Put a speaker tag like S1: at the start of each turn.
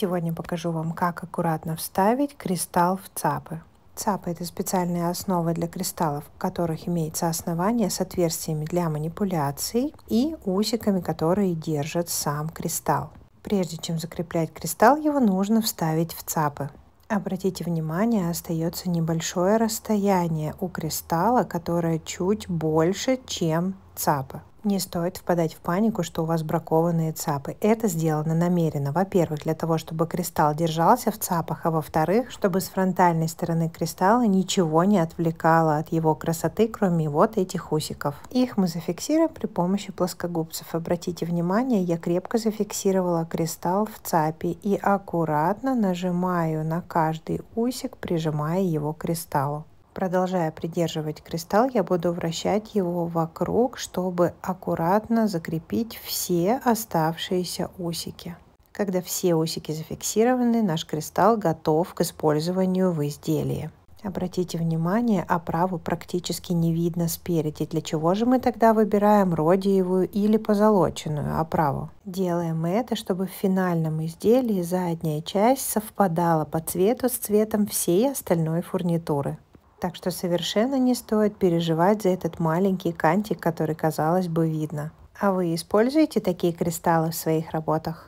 S1: Сегодня покажу вам, как аккуратно вставить кристалл в ЦАПы. ЦАПы – это специальная основа для кристаллов, в которых имеется основание с отверстиями для манипуляций и усиками, которые держат сам кристалл. Прежде чем закреплять кристалл, его нужно вставить в ЦАПы. Обратите внимание, остается небольшое расстояние у кристалла, которое чуть больше, чем ЦАПа. Не стоит впадать в панику, что у вас бракованные ЦАПы. Это сделано намеренно. Во-первых, для того, чтобы кристалл держался в ЦАПах, а во-вторых, чтобы с фронтальной стороны кристалла ничего не отвлекало от его красоты, кроме вот этих усиков. Их мы зафиксируем при помощи плоскогубцев. Обратите внимание, я крепко зафиксировала кристалл в ЦАПе и аккуратно нажимаю на каждый усик, прижимая его к кристаллу. Продолжая придерживать кристалл, я буду вращать его вокруг, чтобы аккуратно закрепить все оставшиеся усики. Когда все усики зафиксированы, наш кристалл готов к использованию в изделии. Обратите внимание, оправу практически не видно спереди, для чего же мы тогда выбираем родиевую или позолоченную оправу. Делаем это, чтобы в финальном изделии задняя часть совпадала по цвету с цветом всей остальной фурнитуры. Так что совершенно не стоит переживать за этот маленький кантик, который, казалось бы, видно. А вы используете такие кристаллы в своих работах?